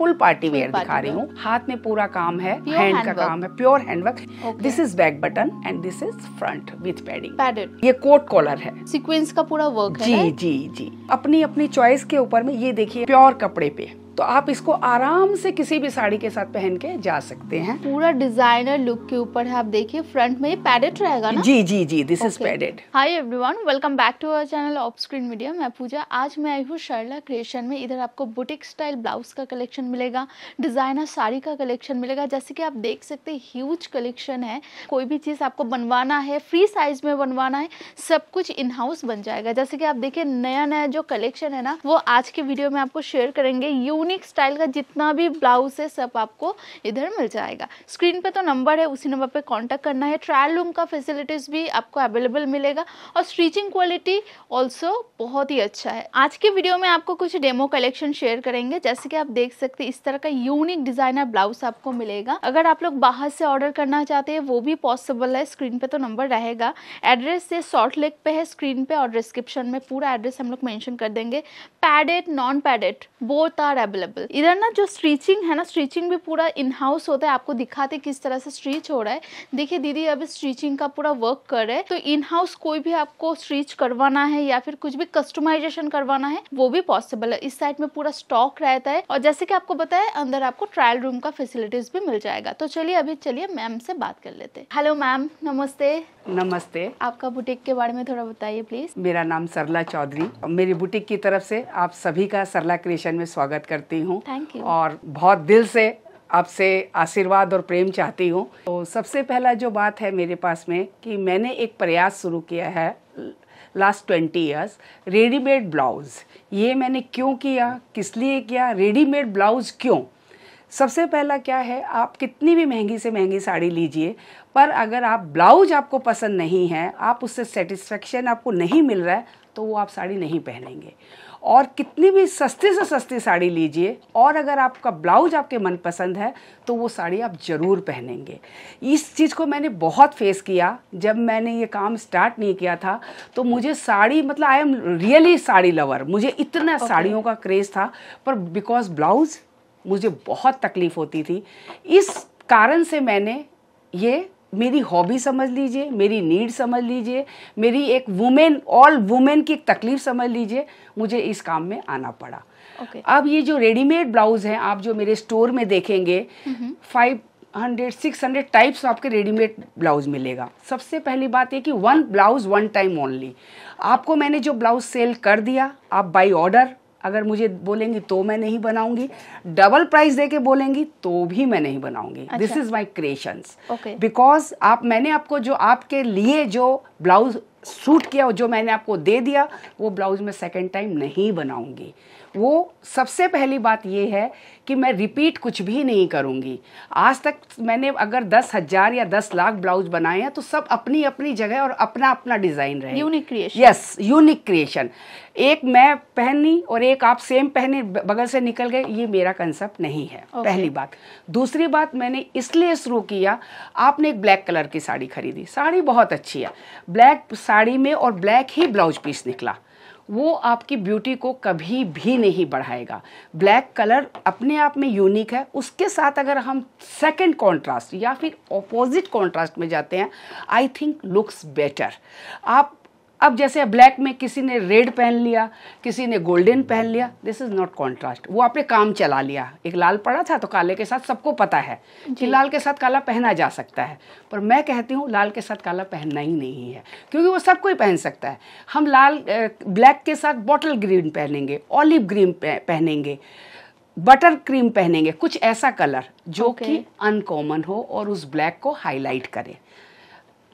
Full party wear दिखा रही हूँ हाथ में पूरा काम है हैंड का काम है pure handwork this is back button and this is front with padding ये कोट कॉलर है सिक्वेंस का पूरा वर्क जी जी जी अपनी अपनी चॉइस के ऊपर में ये देखिए प्योर कपड़े पे तो आप इसको आराम से किसी भी साड़ी के साथ पहन के जा सकते हैं पूरा डिजाइनर लुक के ऊपर है आप देखिए फ्रंट में पैडेड रहेगा ना जी जी जी this is hi everyone welcome back to our channel of screen media मैं पूजा आज मैं आई हूँ शर्ला क्रिएशन में इधर आपको बुटीक स्टाइल ब्लाउज का कलेक्शन मिलेगा डिजाइनर साड़ी का कलेक्शन मिलेगा जैसे की आप देख सकते ह्यूज कलेक्शन है कोई भी चीज आपको बनवाना है फ्री साइज में बनवाना है सब कुछ इन हाउस बन जाएगा जैसे की आप देखिये नया नया जो कलेक्शन है ना वो आज के वीडियो में आपको शेयर करेंगे यू यूनिक स्टाइल का जितना भी ब्लाउज है सब आपको इधर मिल जाएगा स्क्रीन पे तो नंबर है उसी नंबर पे कांटेक्ट करना है ट्रायल रूम का फैसिलिटीज़ भी आपको अवेलेबल मिलेगा और स्टीचिंग क्वालिटी ऑल्सो बहुत ही अच्छा है आज के वीडियो में आपको कुछ डेमो कलेक्शन शेयर करेंगे जैसे कि आप देख सकते इस तरह का यूनिक डिज़ाइनर ब्लाउज आपको मिलेगा अगर आप लोग बाहर से ऑर्डर करना चाहते हैं वो भी पॉसिबल है स्क्रीन पे तो नंबर रहेगा एड्रेस ये शॉर्ट लेक पे है स्क्रीन पे और डिस्क्रिप्शन में पूरा एड्रेस हम लोग मैंशन कर देंगे padded non padded both are available इधर ना जो स्ट्रीचिंग है ना स्ट्रीचिंग भी पूरा इन हाउस होता है आपको दिखाते किस तरह से स्ट्रीच हो रहा है देखिए दीदी अब स्ट्रीचिंग का पूरा वर्क कर रहे हैं तो इन हाउस कोई भी आपको स्ट्रीच करवाना है या फिर कुछ भी कस्टमाइजेशन करवाना है वो भी पॉसिबल है इस साइड में पूरा स्टॉक रहता है और जैसे कि आपको बताया अंदर आपको ट्रायल रूम का फैसिलिटीज भी मिल जाएगा तो चलिए अभी चलिए मैम से बात कर लेते हैं हेलो मैम नमस्ते नमस्ते आपका बुटीक के बारे में थोड़ा बताइए प्लीज मेरा नाम सरला चौधरी मेरी बुटीक की तरफ से आप सभी का सरला क्रिएशन में स्वागत कर करती हूँ और बहुत दिल से आपसे आशीर्वाद और प्रेम चाहती हूँ तो सबसे पहला जो बात है मेरे पास में कि मैंने एक प्रयास शुरू किया है last twenty years readymade blouse ये मैंने क्यों किया किस लिए किया रेडीमेड ब्लाउज़ क्यों सबसे पहला क्या है आप कितनी भी महंगी से महंगी साड़ी लीजिए पर अगर आप ब्लाउज आपको पसंद नहीं है आप उससे सेटिस्फेक्शन आपको नहीं मिल रहा है तो वो आप साड़ी नहीं पहनेंगे और कितनी भी सस्ती से सस्ती साड़ी लीजिए और अगर आपका ब्लाउज आपके मनपसंद है तो वो साड़ी आप ज़रूर पहनेंगे इस चीज़ को मैंने बहुत फेस किया जब मैंने ये काम स्टार्ट नहीं किया था तो मुझे साड़ी मतलब I am really sari lover मुझे इतना okay. साड़ियों का क्रेज़ था पर बिकॉज ब्लाउज़ मुझे बहुत तकलीफ़ होती थी इस कारण से मैंने ये मेरी हॉबी समझ लीजिए मेरी नीड समझ लीजिए मेरी एक वुमेन ऑल वुमेन की एक तकलीफ समझ लीजिए मुझे इस काम में आना पड़ा okay. अब ये जो रेडीमेड ब्लाउज हैं आप जो मेरे स्टोर में देखेंगे five hundred six hundred types आपके रेडीमेड ब्लाउज मिलेगा सबसे पहली बात ये कि one blouse one time only आपको मैंने जो ब्लाउज सेल कर दिया आप बाई ऑर्डर अगर मुझे बोलेंगी तो मैं नहीं बनाऊंगी डबल प्राइस दे के बोलेंगी तो भी मैं नहीं बनाऊंगी this is my creation because आप मैंने आपको जो आपके लिए जो ब्लाउज सूट किया जो मैंने आपको दे दिया वो ब्लाउज मैं सेकेंड टाइम नहीं बनाऊंगी वो सबसे पहली बात ये है कि मैं रिपीट कुछ भी नहीं करूँगी आज तक मैंने अगर दस हज़ार या दस लाख ब्लाउज बनाए हैं तो सब अपनी अपनी जगह और अपना अपना डिज़ाइन रहे unique creation yes unique creation एक मैं पहनी और एक आप सेम पहने बगल से निकल गए ये मेरा कंसेप्ट नहीं है okay. पहली बात दूसरी बात मैंने इसलिए शुरू किया आपने एक ब्लैक कलर की साड़ी खरीदी साड़ी बहुत अच्छी है ब्लैक साड़ी में और ब्लैक ही ब्लाउज पीस निकला वो आपकी ब्यूटी को कभी भी नहीं बढ़ाएगा ब्लैक कलर अपने आप में यूनिक है उसके साथ अगर हम सेकंड कंट्रास्ट या फिर ऑपोजिट कंट्रास्ट में जाते हैं आई थिंक लुक्स बेटर आप अब जैसे ब्लैक में किसी ने रेड पहन लिया किसी ने गोल्डन पहन लिया दिस इज नॉट कॉन्ट्रास्ट वो आपने काम चला लिया एक लाल पड़ा था तो काले के साथ सबको पता है कि लाल के साथ काला पहना जा सकता है पर मैं कहती हूँ लाल के साथ काला पहनना ही नहीं है क्योंकि वो सबको कोई पहन सकता है हम लाल ब्लैक के साथ बॉटल ग्रीन पहनेंगे ऑलिव ग्रीन पहनेंगे बटर क्रीम पहनेंगे कुछ ऐसा कलर जो okay. कि अनकॉमन हो और उस ब्लैक को हाईलाइट करे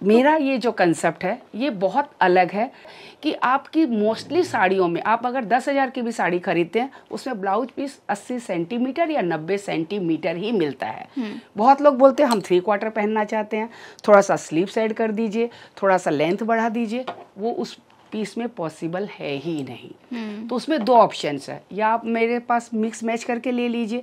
तो मेरा ये जो कंसेप्ट है ये बहुत अलग है कि आपकी मोस्टली साड़ियों में आप अगर दस हज़ार की भी साड़ी खरीदते हैं उसमें ब्लाउज पीस अस्सी सेंटीमीटर या नब्बे सेंटीमीटर ही मिलता है हम्म। बहुत लोग बोलते हैं हम थ्री क्वार्टर पहनना चाहते हैं थोड़ा सा स्लीव ऐड कर दीजिए थोड़ा सा लेंथ बढ़ा दीजिए वो उस पीस में पॉसिबल है ही नहीं हम्म। तो उसमें दो ऑप्शन है या आप मेरे पास मिक्स मैच करके ले लीजिए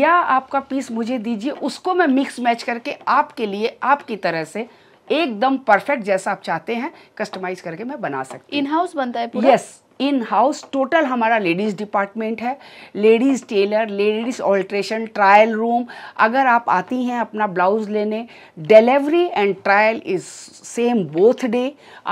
या आपका पीस मुझे दीजिए उसको मैं मिक्स मैच करके आपके लिए आपकी तरह से एकदम परफेक्ट जैसा आप चाहते हैं कस्टमाइज करके मैं बना सकती इन हाउस बनता है यस इन हाउस टोटल हमारा लेडीज़ डिपार्टमेंट है ladies tailor ladies alteration trial room अगर आप आती हैं अपना ब्लाउज़ लेने delivery and trial is same both day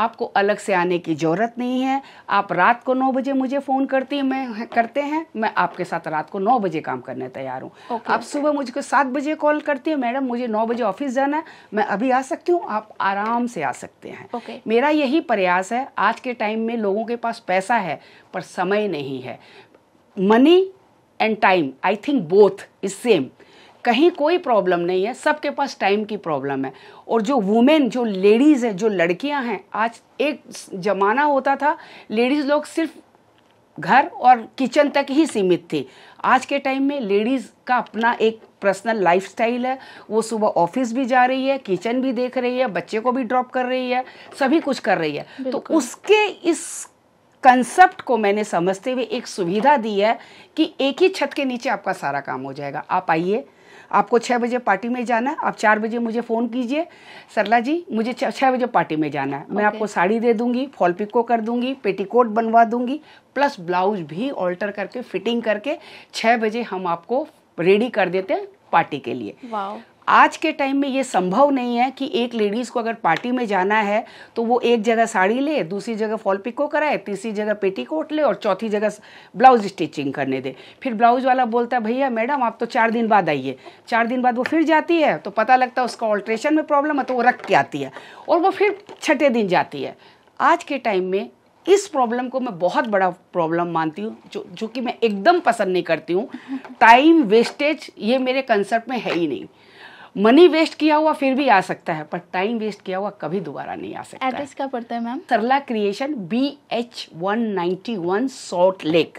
आपको अलग से आने की ज़रूरत नहीं है आप रात को नौ बजे मुझे फ़ोन करती मैं करते हैं मैं आपके साथ रात को नौ बजे काम करने तैयार हूँ okay, आप okay. सुबह मुझको सात बजे कॉल करती है मैडम मुझे नौ बजे ऑफिस जाना है मैं अभी आ सकती हूँ आप आराम से आ सकते हैं okay. मेरा यही प्रयास है आज के टाइम में लोगों के पास पैसा पैसा है पर समय नहीं है money and time I think both is same कहीं कोई प्रॉब्लम नहीं है सबके पास टाइम की प्रॉब्लम है और जो वुमेन जो लेडीज़ है जो लड़कियां हैं आज एक ज़माना होता था लेडीज़ लोग सिर्फ घर और किचन तक ही सीमित थी आज के टाइम में लेडीज़ का अपना एक पर्सनल लाइफस्टाइल है वो सुबह ऑफिस भी जा रही है किचन भी देख रही है बच्चे को भी ड्रॉप कर रही है सभी कुछ कर रही है तो उसके इस कंसेप्ट को मैंने समझते हुए एक सुविधा दी है कि एक ही छत के नीचे आपका सारा काम हो जाएगा आप आइए आपको छः बजे पार्टी में जाना है आप चार बजे मुझे फ़ोन कीजिए सरला जी मुझे छः बजे पार्टी में जाना है मैं okay. आपको साड़ी दे दूंगी फॉल पिको कर दूंगी पेटीकोट बनवा दूंगी प्लस ब्लाउज भी ऑल्टर करके फिटिंग करके छः बजे हम आपको रेडी कर देते हैं पार्टी के लिए wow. आज के टाइम में ये संभव नहीं है कि एक लेडीज़ को अगर पार्टी में जाना है तो वो एक जगह साड़ी ले दूसरी जगह फॉल पिको कराए तीसरी जगह पेटीकोट ले और चौथी जगह ब्लाउज स्टिचिंग करने दे फिर ब्लाउज वाला बोलता है भैया मैडम आप तो चार दिन बाद आइए चार दिन बाद वो फिर जाती है तो पता लगता है उसका ऑल्ट्रेशन में प्रॉब्लम है तो वो रख के आती है और वो फिर छठे दिन जाती है आज के टाइम में इस प्रॉब्लम को मैं बहुत बड़ा प्रॉब्लम मानती हूँ जो जो कि मैं एकदम पसंद नहीं करती हूँ टाइम वेस्टेज ये मेरे कंसेप्ट में है ही नहीं मनी वेस्ट किया हुआ फिर भी आ सकता है पर टाइम वेस्ट किया हुआ कभी दोबारा नहीं आ सकता एड्रेस क्या पड़ता है ma'am Sarla creation B H one ninety one salt lake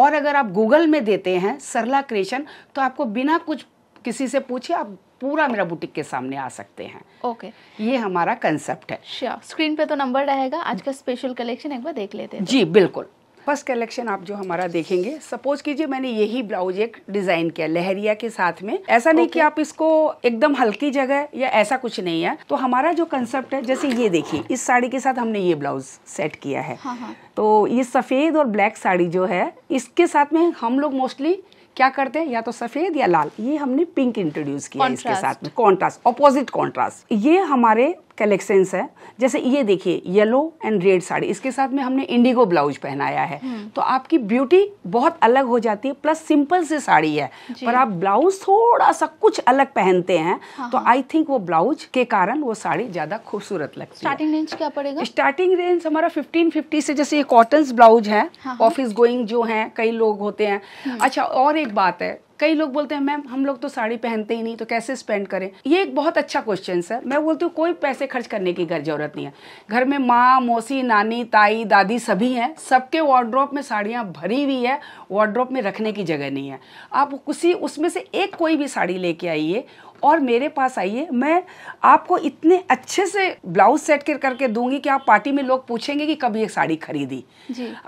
और अगर आप गूगल में देते हैं सरला क्रिएशन तो आपको बिना कुछ किसी से पूछे आप पूरा मेरा बुटीक के सामने आ सकते हैं ओके okay. ये हमारा कंसेप्ट है श्योर स्क्रीन पे तो नंबर रहेगा आज का स्पेशल कलेक्शन एक बार देख लेते हैं जी बिल्कुल फर्स्ट कलेक्शन आप जो हमारा देखेंगे सपोज कीजिए मैंने यही ब्लाउज एक डिजाइन किया लहरिया के साथ में ऐसा नहीं okay. कि आप इसको एकदम हल्की जगह या ऐसा कुछ नहीं है तो हमारा जो कंसेप्ट है जैसे ये देखिए इस साड़ी के साथ हमने ये ब्लाउज सेट किया है हाँ हाँ. तो ये सफेद और ब्लैक साड़ी जो है इसके साथ में हम लोग मोस्टली क्या करते हैं या तो सफेद या लाल ये हमने पिंक इंट्रोड्यूस किया इसके साथ में कॉन्ट्रास्ट अपोजिट कॉन्ट्रास्ट ये हमारे कलेक्शंस है जैसे ये देखिए येलो एंड रेड साड़ी इसके साथ में हमने इंडिगो ब्लाउज पहनाया है हम्म। तो आपकी ब्यूटी बहुत अलग हो जाती है प्लस सिंपल सी साड़ी है पर आप ब्लाउज थोड़ा सा कुछ अलग पहनते हैं हाँ, तो आई हाँ। थिंक वो ब्लाउज के कारण वो साड़ी ज्यादा खूबसूरत लगती है स्टार्टिंग रेंज क्या पड़ेगा स्टार्टिंग रेंज हमारा फिफ्टीन फिफ्टी से जैसे ये कॉटन ब्लाउज है ऑफिस हाँ, गोइंग जो है कई लोग होते हैं हम्म। अच्छा और एक बात है कई लोग बोलते हैं मैम हम लोग तो साड़ी पहनते ही नहीं तो कैसे स्पेंड करें ये एक बहुत अच्छा क्वेश्चन है मैं बोलती हूँ कोई पैसे खर्च करने की घर जरूरत नहीं है घर में माँ मौसी नानी ताई दादी सभी हैं सबके वार्ड्रॉप में साड़ियाँ भरी हुई है वार्ड्रॉप में रखने की जगह नहीं है आप उसी उसमें से एक कोई भी साड़ी लेके आइए और मेरे पास आइए मैं आपको इतने अच्छे से ब्लाउज सेट कर करके दूंगी कि आप पार्टी में लोग पूछेंगे कि कब ये साड़ी खरीदी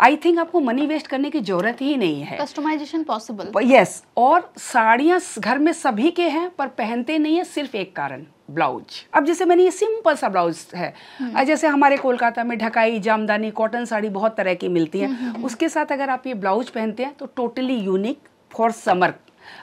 आई थिंक आपको मनी वेस्ट करने की जरूरत ही नहीं है कस्टमाइजेशन पॉसिबल यस और साड़ियाँ घर में सभी के हैं पर पहनते नहीं है सिर्फ एक कारण ब्लाउज अब जैसे मैंने ये सिंपल सा ब्लाउज है हम्म। जैसे हमारे कोलकाता में ढकाई जामदानी कॉटन साड़ी बहुत तरह की मिलती है हम्म, हम्म, उसके साथ अगर आप ये ब्लाउज पहनते हैं तो टोटली यूनिक फॉर समर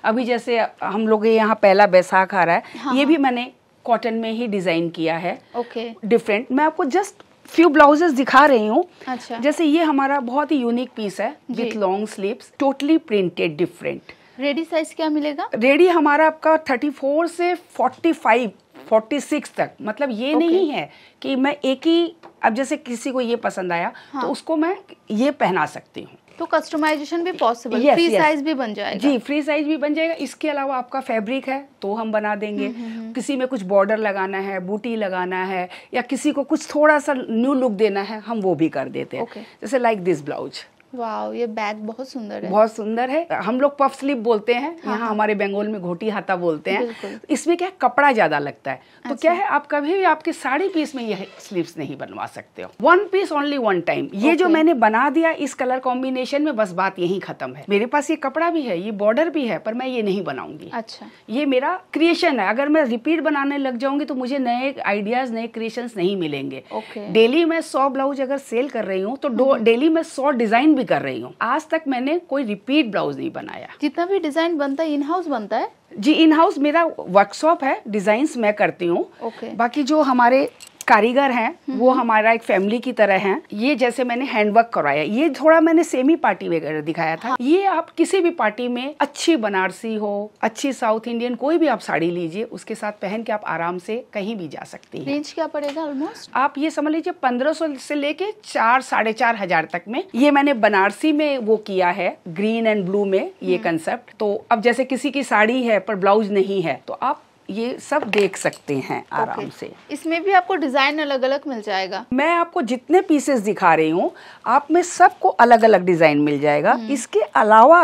अभी जैसे हम लोग यहाँ पहला बैसाख आ रहा है हाँ। ये भी हाँ। मैंने कॉटन में ही डिजाइन किया है ओके डिफरेंट मैं आपको जस्ट फ्यू ब्लाउजेस दिखा रही हूँ अच्छा। जैसे ये हमारा बहुत ही यूनिक पीस है with long sleeve totally printed different ready size क्या मिलेगा रेडी हमारा आपका थर्टी फोर से फोर्टी फाइव फोर्टी सिक्स तक मतलब ये okay. नहीं है कि मैं एक ही अब जैसे किसी को ये पसंद आया तो हाँ. तो उसको मैं ये पहना सकती हूँ तो कस्टमाइजेशन भी possible yes, free yes. Size भी बन जाएगा जी फ्री साइज भी बन जाएगा इसके अलावा आपका फैब्रिक है तो हम बना देंगे हम्म, हम्म, हम्म। किसी में कुछ बॉर्डर लगाना है बूटी लगाना है या किसी को कुछ थोड़ा सा न्यू लुक देना है हम वो भी कर देते हैं okay. जैसे लाइक दिस ब्लाउज वाह ये बैग बहुत सुंदर है बहुत सुंदर है हम लोग पफ स्लीप बोलते हैं हाँ, यहाँ हाँ। हमारे बंगाल में घोटी हाथा बोलते हैं इसमें क्या है कपड़ा ज्यादा लगता है तो क्या अच्छा। है आप कभी भी आपके साड़ी पीस में यह स्लीव्स नहीं बनवा सकते हो one piece only one time ये जो मैंने बना दिया इस कलर कॉम्बिनेशन में बस बात यही खत्म है मेरे पास ये कपड़ा भी है ये बॉर्डर भी है पर मैं ये नहीं बनाऊंगी अच्छा ये मेरा क्रिएशन है अगर मैं रिपीट बनाने लग जाऊंगी तो मुझे नए आइडियाज नए क्रिएशन नहीं मिलेंगे डेली मैं सौ ब्लाउज अगर सेल कर रही हूँ तो डेली हम्म। मैं सौ डिजाइन भी कर रही हूँ आज तक मैंने कोई रिपीट ब्लाउज नहीं बनाया जितना भी डिजाइन बनता है इन हाउस बनता है जी इन हाउस मेरा वर्कशॉप है डिजाइन मैं करती हूँ okay. बाकी जो हमारे कारीगर हैं वो हमारा एक फैमिली की तरह हैं ये जैसे मैंने हैंडवर्क करवाया ये थोड़ा मैंने सेमी पार्टी वगैरह दिखाया था हाँ। ये आप किसी भी पार्टी में अच्छी बनारसी हो अच्छी साउथ इंडियन कोई भी आप साड़ी लीजिए उसके साथ पहन के आप आराम से कहीं भी जा सकती है रेंज क्या पड़ेगा ऑलमोस्ट आप ये समझ लीजिए पंद्रह सौ से लेके चार साढ़े चार हजार तक में ये मैंने बनारसी में वो किया है ग्रीन एंड ब्लू में ये कंसेप्ट हम्म। तो अब जैसे किसी की साड़ी है पर ब्लाउज नहीं है तो आप ये सब देख सकते हैं आराम okay. से इसमें भी आपको डिजाइन अलग अलग मिल जाएगा मैं आपको जितने पीसेस दिखा रही हूँ आप में सबको अलग अलग डिजाइन मिल जाएगा हम्म। इसके अलावा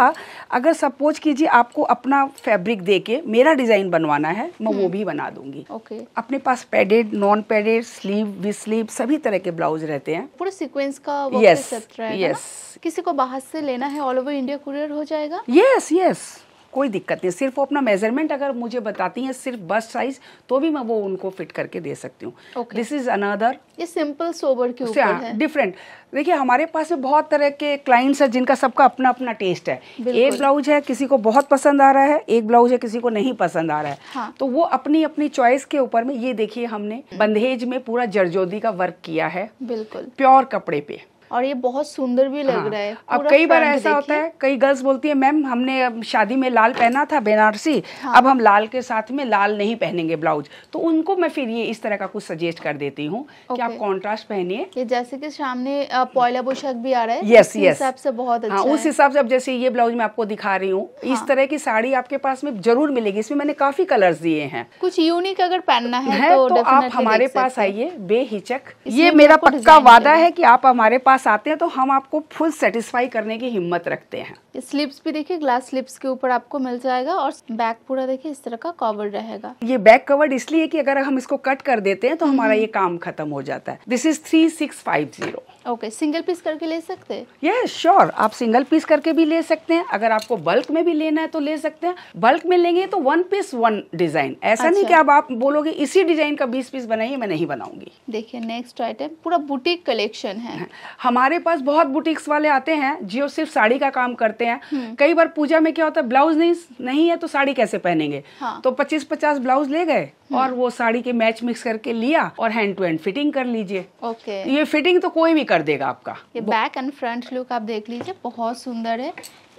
अगर सपोज कीजिए आपको अपना फैब्रिक दे के मेरा डिजाइन बनवाना है मैं वो हम्म। भी बना दूंगी ओके okay. अपने पास padded non padded sleeve with sleeve सभी तरह के ब्लाउज रहते हैं पूरा सिक्वेंस का यस यस किसी को बाहर से लेना है ऑल ओवर इंडिया कुरियर हो जाएगा यस यस कोई दिक्कत नहीं सिर्फ वो अपना मेजरमेंट अगर मुझे बताती हैं सिर्फ बस साइज तो भी मैं वो उनको फिट करके दे सकती हूँ दिस इज अनदर ये सिंपल सोबर के ऊपर हाँ, है डिफरेंट देखिए हमारे पास में बहुत तरह के क्लाइंट्स हैं जिनका सबका अपना अपना टेस्ट है एक ब्लाउज है किसी को बहुत पसंद आ रहा है एक ब्लाउज है किसी को नहीं पसंद आ रहा है हाँ। तो वो अपनी अपनी चॉइस के ऊपर में ये देखिए हमने बंधेज में पूरा जरजोदी का वर्क किया है बिल्कुल प्योर कपड़े पे और ये बहुत सुंदर भी लग हाँ। रहा है अब कई बार ऐसा होता है कई गर्ल्स बोलती है मैम हमने शादी में लाल पहना था बेनारसी हाँ। अब हम लाल के साथ में लाल नहीं पहनेंगे ब्लाउज तो उनको मैं फिर ये इस तरह का कुछ सजेस्ट कर देती हूँ कि आप कॉन्ट्रास्ट पहनिए जैसे कि सामने पॉयला पोशाक भी आ रहा है यस यस हिसाब से बहुत हाँ, अच्छा उस हिसाब से अब जैसे ये ब्लाउज मैं आपको दिखा रही हूँ इस हाँ। तरह की साड़ी आपके पास में जरूर मिलेगी इसमें मैंने काफी कलर्स दिए हैं कुछ यूनिक अगर पहनना है तो, तो आप हमारे पास आइए बेहिचक ये मेरा पक्का वादा है की आप हमारे पास आते हैं तो हम आपको फुल सेटिस्फाई करने की हिम्मत रखते हैं स्लिप्स भी देखिए ग्लास स्लिप्स के ऊपर आपको मिल जाएगा और बैक पूरा देखिए इस तरह का कवर रहेगा ये बैक कवर इसलिए कि अगर हम इसको कट कर देते हैं तो हमारा हम्म। ये काम खत्म हो जाता है this is three six five zero okay single piece करके ले सकते हैं यस श्योर आप सिंगल पीस करके भी ले सकते हैं अगर आपको बल्क में भी लेना है तो ले सकते हैं बल्क में लेंगे तो वन पीस वन डिजाइन ऐसा अच्छा। नहीं कि अब आप बोलोगे इसी डिजाइन का बीस पीस बनाइए मैं नहीं बनाऊंगी देखिए नेक्स्ट आइटम पूरा बुटीक कलेक्शन है हाँ। हमारे पास बहुत बुटीक्स वाले आते हैं जो सिर्फ साड़ी का काम करते हैं हम्म। कई बार पूजा में क्या होता है ब्लाउज नहीं नहीं है तो साड़ी कैसे पहनेंगे हाँ। तो पच्चीस पचास ब्लाउज ले गए हम्म। और वो साड़ी के मैच मिक्स करके लिया और हैंड टू हैंड फिटिंग कर लीजिए ओके ये फिटिंग तो कोई भी कर कर देगा आपका ये बैक एंड फ्रंट लुक आप देख लीजिए बहुत सुंदर है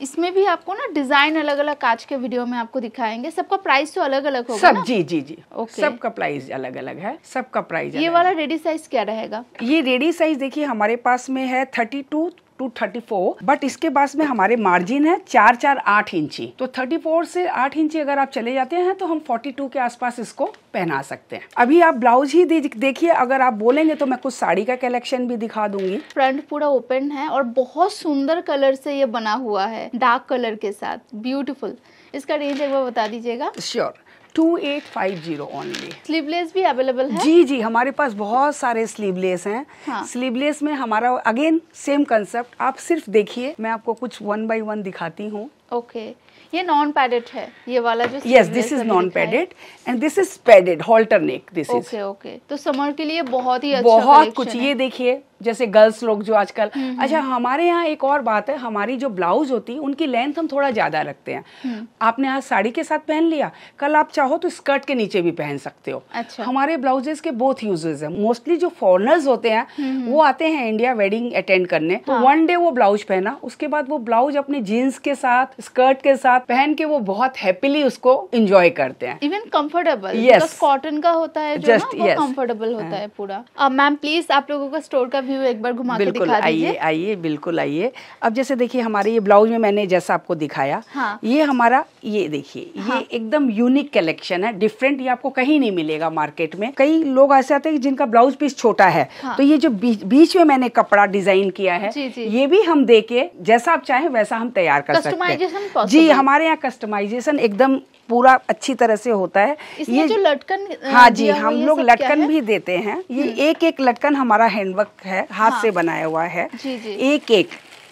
इसमें भी आपको ना डिजाइन अलग अलग कांच के वीडियो में आपको दिखाएंगे सबका प्राइस तो अलग अलग होगा सब ना? जी जी जी ओके सबका प्राइस अलग अलग है सबका प्राइस ये वाला रेडी साइज क्या रहेगा ये रेडी साइज देखिए हमारे पास में है thirty two to thirty four but इसके पास में हमारे मार्जिन है चार चार आठ इंची तो थर्टी फोर से आठ इंची अगर आप चले जाते हैं तो हम फोर्टी टू के आसपास इसको पहना सकते हैं अभी आप ब्लाउज ही देखिए अगर आप बोलेंगे तो मैं कुछ साड़ी का कलेक्शन भी दिखा दूंगी फ्रंट पूरा ओपन है और बहुत सुंदर कलर से ये बना हुआ है डार्क कलर के साथ ब्यूटीफुल इसका रेंज एक बार बता दीजिएगा sure sure. Zero only sleeveless भी अवेलेबल है जी जी हमारे पास बहुत सारे स्लीवलेस हैं हाँ. स्लीवलेस में हमारा अगेन सेम कंसेप्ट आप सिर्फ देखिए मैं आपको कुछ वन बाय वन दिखाती हूँ ओके okay. ये नॉन पैडेड है ये वाला जो yes this is non padded and this is padded halter neck this okay okay तो समर के लिए बहुत ही अच्छा बहुत कुछ ये देखिए जैसे गर्ल्स लोग जो आजकल हम्म, हम्म। अच्छा हमारे यहाँ एक और बात है हमारी जो ब्लाउज होती है उनकी लेंथ हम थोड़ा ज़्यादा रखते हैं हम्म। आपने आज साड़ी के साथ पहन लिया कल आप चाहो तो स्कर्ट के नीचे भी पहन सकते हो अच्छा। हमारे ब्लाउजेस के बोथ यूजेस हैं मोस्टली जो फॉरनर्स होते हैं वो आते हैं इंडिया वेडिंग अटेंड करने तो वन हाँ। डे वो ब्लाउज पहना उसके बाद वो ब्लाउज अपने जीन्स के साथ स्कर्ट के साथ पहन के वो बहुत हैप्पीली उसको इंजॉय करते हैं इवन कम्फर्टेबल कॉटन का होता है जस्ट कम्फर्टेबल होता हाँ। है पूरा मैम प्लीज आप लोगों का स्टोर का व्यू एक बार घुमा बिल्कुल आइए आइए बिल्कुल आइए अब जैसे देखिए हमारे ये ब्लाउज में मैंने जैसा आपको दिखाया हाँ। ये हमारा ये देखिए हाँ। ये एकदम यूनिक कलेक्शन है डिफरेंट ये आपको कहीं नहीं मिलेगा मार्केट में कई लोग ऐसे आते हैं जिनका ब्लाउज पीस छोटा है हाँ। तो ये जो बीच में मैंने कपड़ा डिजाइन किया है ये भी हम दे जैसा आप चाहें वैसा हम तैयार कर सकते हैं जी हमारे यहाँ कस्टमाइजेशन एकदम पूरा अच्छी तरह से होता है ये जो लटकन हाँ जी हम लोग लटकन भी देते हैं ये हम्म। एक एक लटकन हमारा हैंडवर्क है हाथ हाँ, से बनाया हुआ है जी जी एक एक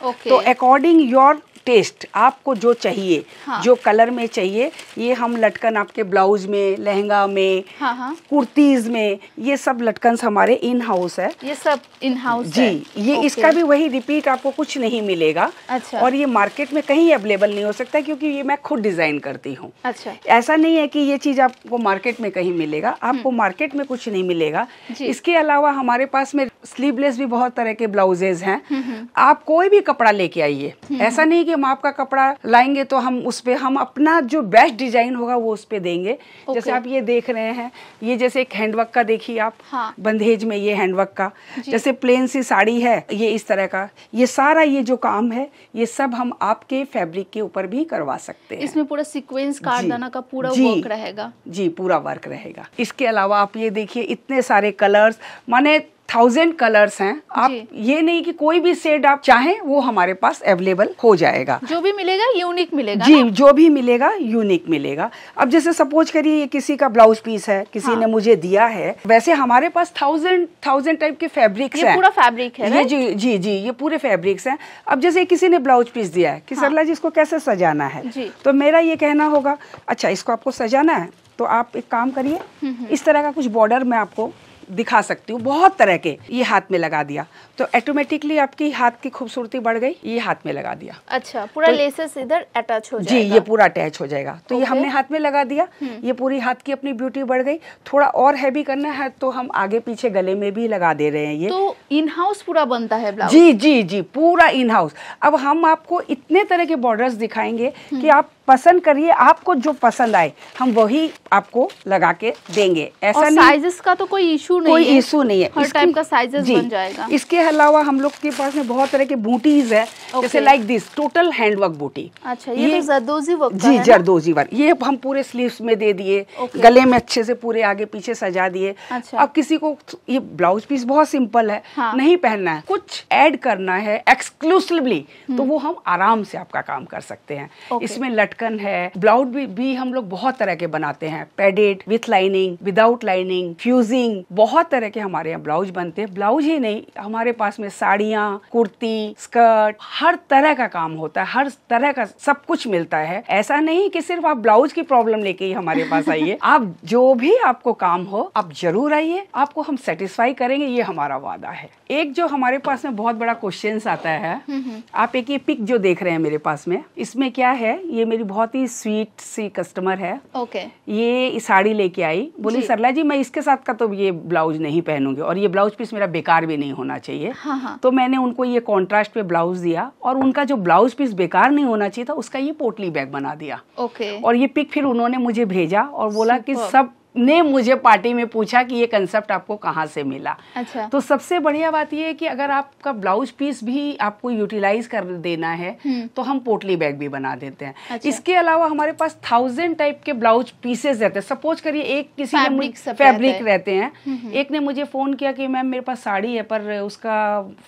okay. तो अकॉर्डिंग योर टेस्ट आपको जो चाहिए हाँ. जो कलर में चाहिए ये हम लटकन आपके ब्लाउज में लहंगा में हाँ, हाँ. कुर्तीज में ये सब लटकन हमारे इन हाउस है ये सब इन हाउस जी है। ये इसका भी वही रिपीट आपको कुछ नहीं मिलेगा अच्छा। और ये मार्केट में कहीं अवेलेबल नहीं हो सकता क्योंकि ये मैं खुद डिजाइन करती हूँ अच्छा। ऐसा नहीं है कि ये चीज आपको मार्केट में कहीं मिलेगा आपको मार्केट हम्म। में कुछ नहीं मिलेगा इसके अलावा हमारे पास में स्लीवलेस भी बहुत तरह के ब्लाउजेज हैं हम्म, हम्म। आप कोई भी कपड़ा लेके आइए ऐसा नहीं कि हम आपका कपड़ा लाएंगे तो हम उस पर हम अपना जो बेस्ट डिजाइन होगा वो उस पर देंगे okay. जैसे आप ये देख रहे हैं ये जैसे एक हैंडवर्क का देखिए आप हाँ. बंधेज में ये हैंडवर्क का जैसे प्लेन सी साड़ी है ये इस तरह का ये सारा ये जो काम है ये सब हम आपके फेब्रिक के ऊपर भी करवा सकते हैं इसमें पूरा सीक्वेंस कारदाना का पूरा वर्क रहेगा जी पूरा वर्क रहेगा इसके अलावा आप ये देखिए इतने सारे कलर्स माने थाउजेंड कलर्स हैं आप ये नहीं कि कोई भी सेट आप चाहें वो हमारे पास अवेलेबल हो जाएगा जो भी मिलेगा यूनिक मिलेगा जी जो भी मिलेगा यूनिक मिलेगा अब जैसे सपोज करिए ये किसी का ब्लाउज पीस है किसी हाँ। ने मुझे दिया है वैसे हमारे पास थाउजेंड थाउजेंड टाइप के फेब्रिक्स है पूरा फेब्रिक है ये जी जी जी ये पूरे फेब्रिक्स है अब जैसे किसी ने ब्लाउज पीस दिया है कि हाँ। सरला जी इसको कैसे सजाना है तो मेरा ये कहना होगा अच्छा इसको आपको सजाना है तो आप एक काम करिए हम्म, हम्म। इस तरह का कुछ बॉर्डर मैं आपको दिखा सकती हूँ बहुत तरह के ये हाथ में लगा दिया तो ऑटोमेटिकली आपकी हाथ की खूबसूरती बढ़ गई ये हाथ में लगा दिया अच्छा पूरा तो, लेसेस इधर अटैच हो जाएगा जी ये पूरा अटैच हो जाएगा तो ये हमने हाथ में लगा दिया हम्म। ये पूरी हाथ की अपनी ब्यूटी बढ़ गई थोड़ा और हैवी करना है तो हम आगे पीछे गले में भी लगा दे रहे हैं ये तो इन हाउस पूरा बनता है ब्लाउज जी जी जी पूरा इन हाउस अब हम आपको इतने तरह के बॉर्डर दिखाएंगे हम्म। की आप पसंद करिए आपको जो पसंद आए हम वही आपको लगा के देंगे ऐसा साइजेस का तो कोई इशू नहीं कोई इशू नहीं है इस टाइप का साइजेस बन जाएगा इसके अलावा हम लोग के पास में बहुत तरह के बूटीज है okay. जैसे लाइक दिस टोटल हैंडवर्क बूटी अच्छा ये, तो ये तो जरदोजी वर्क जी जरदोजी वर्क ये हम पूरे स्लीव्स में दे दिए okay. गले में अच्छे से पूरे आगे पीछे सजा दिए अच्छा। अब किसी को ये ब्लाउज पीस बहुत सिंपल है हाँ। नहीं पहनना है कुछ एड करना है एक्सक्लूसिवली तो हम्म। वो हम आराम से आपका काम कर सकते हैं इसमें लटकन है ब्लाउज भी, भी हम लोग बहुत तरह के बनाते हैं padded with lining without lining fusing बहुत तरह के हमारे यहाँ ब्लाउज बनते हैं ब्लाउज ही नहीं हमारे पास में साड़ियाँ कुर्ती स्कर्ट हर तरह का काम होता है हर तरह का सब कुछ मिलता है ऐसा नहीं कि सिर्फ आप ब्लाउज की प्रॉब्लम लेके ही हमारे पास आइए आप जो भी आपको काम हो आप जरूर आइए आपको हम सेटिस्फाई करेंगे ये हमारा वादा है एक जो हमारे पास में बहुत बड़ा क्वेश्चन आता है हम्म, हम्म। आप एक ये पिक जो देख रहे हैं मेरे पास में इसमें क्या है ये मेरी बहुत ही स्वीट सी कस्टमर है ओके ये साड़ी लेके आई बोली सरला जी मैं इसके साथ का तो ये ब्लाउज नहीं पहनूंगी और ये ब्लाउज पीस मेरा बेकार भी नहीं होना चाहिए चाहिए हाँ हाँ। तो मैंने उनको ये कॉन्ट्रास्ट पे ब्लाउज दिया और उनका जो ब्लाउज पीस बेकार नहीं होना चाहिए था उसका ये पोटली बैग बना दिया ओके और ये पिक फिर उन्होंने मुझे भेजा और बोला कि सब ने मुझे पार्टी में पूछा कि ये कंसेप्ट आपको कहाँ से मिला अच्छा तो सबसे बढ़िया बात ये है कि अगर आपका ब्लाउज पीस भी आपको यूटिलाइज कर देना है हम्म। तो हम पोटली बैग भी बना देते हैं अच्छा। इसके अलावा हमारे पास थाउजेंड टाइप के ब्लाउज पीसेस रहते हैं सपोज करिए एक किसी फैब्रिक, फैब्रिक रहते हैं हम्म, हम्म। एक ने मुझे फोन किया कि मैम मेरे पास साड़ी है पर उसका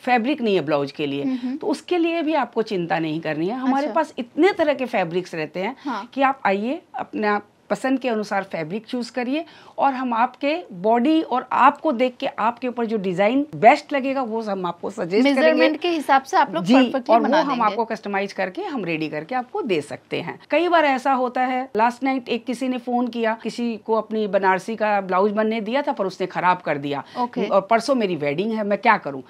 फैब्रिक नहीं है ब्लाउज के लिए तो उसके लिए भी आपको चिंता नहीं करनी है हमारे अच्छा। पास इतने तरह के फैब्रिक्स रहते हैं हाँ। कि आप आइए अपने आप पसंद के अनुसार फैब्रिक चूज़ करिए और हम आपके बॉडी और आपको देख के आपके ऊपर जो डिज़ाइन बेस्ट लगेगा वो हम आपको सजेस्ट करेंगे के हिसाब से आप लोग जी और वो हम आपको कस्टमाइज करके हम रेडी करके आपको दे सकते हैं कई बार ऐसा होता है लास्ट नाइट एक किसी ने फोन किया किसी को अपनी बनारसी का ब्लाउज बनने दिया था पर उसने खराब कर दिया और परसों मेरी वेडिंग है मैं क्या करूँ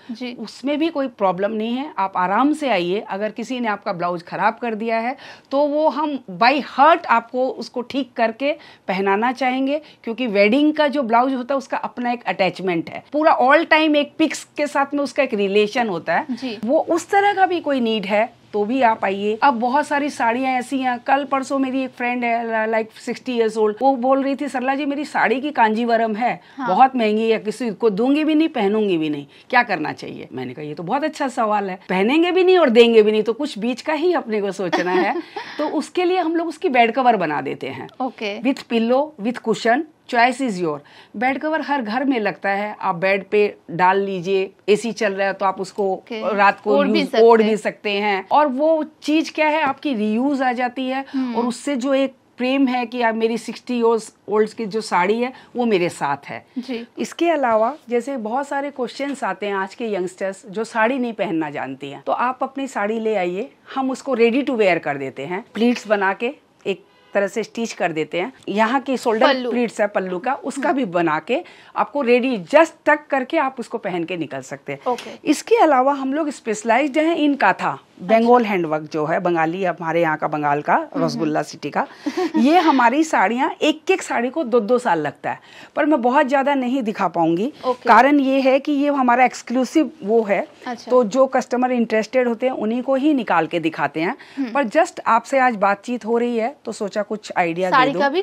उसमें भी कोई प्रॉब्लम नहीं है आप आराम से आइए अगर किसी ने आपका ब्लाउज खराब कर दिया है तो वो हम बाई हर्ट आपको उसको ठीक कर करके पहनाना चाहेंगे क्योंकि वेडिंग का जो ब्लाउज होता है उसका अपना एक अटैचमेंट है पूरा ऑल टाइम एक पिक्स के साथ में उसका एक रिलेशन होता है वो उस तरह का भी कोई नीड है तो भी आप आइए अब बहुत सारी साड़ियां ऐसी हैं कल परसों मेरी एक फ्रेंड है लाइक सिक्सटी ईयर्स ओल्ड वो बोल रही थी सरला जी मेरी साड़ी की कांजीवरम है हाँ। बहुत महंगी है किसी को दूंगी भी नहीं पहनूंगी भी नहीं क्या करना चाहिए मैंने कहा ये तो बहुत अच्छा सवाल है पहनेंगे भी नहीं और देंगे भी नहीं तो कुछ बीच का ही अपने को सोचना है तो उसके लिए हम लोग उसकी बेड कवर बना देते हैं okay with pillow with cushion choice is your bed cover हर घर में लगता है आप बेड पे डाल लीजिए एसी चल रहा है तो आप उसको okay. रात को ओढ़ भी, सकते। भी सकते हैं और वो चीज क्या है आपकी रीयूज आ जाती है hmm. और उससे जो एक प्रेम है कि आप मेरी सिक्सटी ईयर्स ओल्ड की जो साड़ी है वो मेरे साथ है जी। इसके अलावा जैसे बहुत सारे क्वेश्चन आते हैं आज के यंगस्टर्स जो साड़ी नहीं पहनना जानती हैं तो आप अपनी साड़ी ले आइए हम उसको रेडी टू वेयर कर देते हैं प्लीट्स बना के तरह से स्टिच कर देते हैं यहाँ की शोल्डर प्लीट्स है पल्लू का हम्म। उसका भी बना के आपको रेडी जस्ट टक करके आप उसको पहन के निकल सकते हैं इसके अलावा हम लोग स्पेशलाइज्ड हैं इन काथा अच्छा। बंगाल हैंडवर्क जो है बंगाली हमारे यहाँ का बंगाल का हम्म, रसगुल्ला हम्म। सिटी का ये हमारी साड़ियाँ एक एक साड़ी को दो दो साल लगता है पर मैं बहुत ज़्यादा नहीं दिखा पाऊंगी okay. कारण ये है कि ये हमारा एक्सक्लूसिव वो है अच्छा। तो जो कस्टमर इंटरेस्टेड होते हैं उन्हीं को ही निकाल के दिखाते हैं हम्म। पर जस्ट आपसे आज बातचीत हो रही है तो सोचा कुछ आइडिया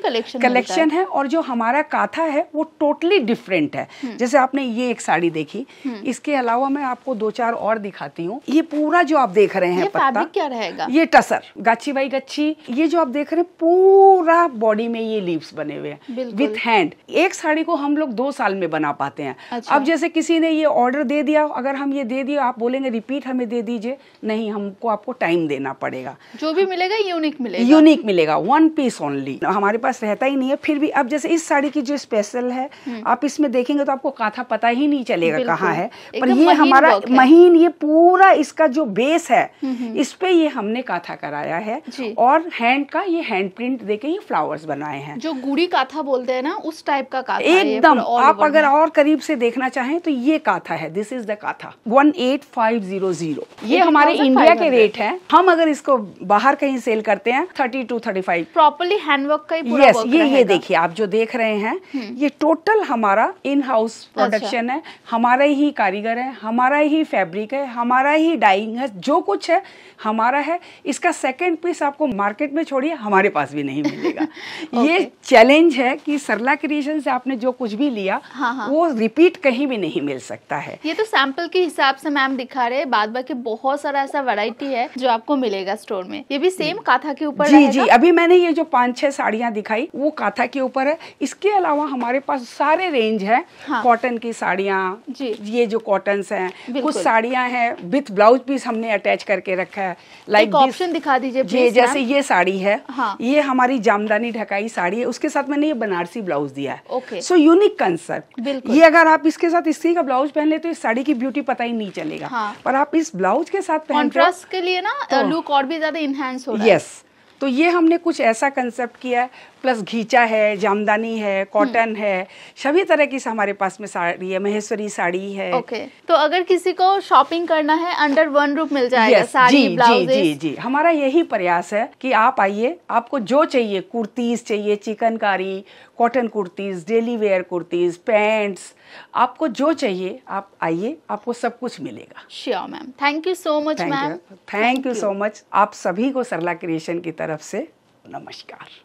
कलेक्शन कलेक्शन है और जो हमारा काथा है वो टोटली डिफरेंट है जैसे आपने ये एक साड़ी देखी इसके अलावा मैं आपको दो चार और दिखाती हूँ ये पूरा जो आप देख रहे रहे हैं ये पत्ता क्या रहेगा ये टसर गाछी बाई गच्छी ये जो आप देख रहे हैं पूरा बॉडी में ये लीव्स बने हुए हैं विथ हैंड एक साड़ी को हम लोग दो साल में बना पाते हैं अच्छा। अब जैसे किसी ने ये ऑर्डर दे दिया अगर हम ये दे दिए आप बोलेंगे रिपीट हमें दे दीजिए नहीं हमको आपको टाइम देना पड़ेगा जो भी मिलेगा यूनिक मिलेगा यूनिक मिलेगा वन पीस ओनली हमारे पास रहता ही नहीं है फिर भी अब जैसे इस साड़ी की जो स्पेशल है हम्म। आप इसमें देखेंगे तो आपको काथा पता ही नहीं चलेगा कहाँ है पर ये हमारा महीन ये पूरा इसका जो बेस है इस पे ये हमने काथा कराया है और हैंड का ये हैंड प्रिंट देके ये फ्लावर्स बनाए हैं जो गुड़ी काथा बोलते हैं ना उस टाइप का काथा एकदम आप अगर और करीब से देखना चाहें तो ये काथा है this is the kantha one eight five zero zero ये हमारे इंडिया के रेट है हम अगर इसको बाहर कहीं सेल करते हैं thirty two thirty five properly handwork का यस ये ये देखिए आप जो देख रहे हैं हम्म। ये टोटल हमारा इन हाउस प्रोडक्शन है हमारा ही कारीगर है हमारा ही फैब्रिक है हमारा ही डाइंग है जो कुछ कुछ है हमारा है इसका सेकंड पीस आपको मार्केट में छोड़िए हमारे पास भी नहीं मिलेगा okay. ये चैलेंज है कि सरला क्रिएशन से आपने जो कुछ भी लिया हाँ हाँ। वो रिपीट कहीं भी नहीं मिल सकता है ये तो सैंपल के हिसाब से मैम दिखा रहे बाद बाकी बहुत सारा ऐसा वैरायटी है जो आपको मिलेगा स्टोर में ये भी सेम काथा के ऊपर जी जी अभी मैंने ये जो पाँच छह साड़ियाँ दिखाई वो काथा के ऊपर है इसके अलावा हमारे पास सारे रेंज है कॉटन की साड़ियाँ ये जो कॉटन है कुछ साड़ियाँ हैं विथ ब्लाउज पीस हमने अटैच कर करके रखा है लाइक ऑप्शन दिखा दीजिए जी जैसे ये साड़ी है हाँ. ये हमारी जामदानी ढकाई साड़ी है उसके साथ मैंने ये बनारसी ब्लाउज दिया है सो यूनिक कंसेप्ट ये अगर आप इसके साथ इसी का ब्लाउज पहन ले तो इस साड़ी की ब्यूटी पता ही नहीं चलेगा हाँ। पर आप इस ब्लाउज के साथ कॉन्ट्रास्ट के लिए ना लुक तो- और भी ज्यादा इनहेंस हो यस तो ये हमने कुछ ऐसा कंसेप्ट किया है प्लस घीचा है जामदानी है हम्म। कॉटन है सभी तरह की हमारे पास में साड़ी है महेश्वरी साड़ी है ओके okay. तो अगर किसी को शॉपिंग करना है अंडर वन रूप मिल जाएगा yes, साड़ी जी, जी जी जी हमारा यही प्रयास है कि आप आइए आपको जो चाहिए कुर्तीज चाहिए chikankari cotton kurtis daily wear kurtis pants आपको जो चाहिए आप आइए आपको सब कुछ मिलेगा sure ma'am thank you so much ma'am thank you so much आप सभी को सरला क्रिएशन की तरफ से नमस्कार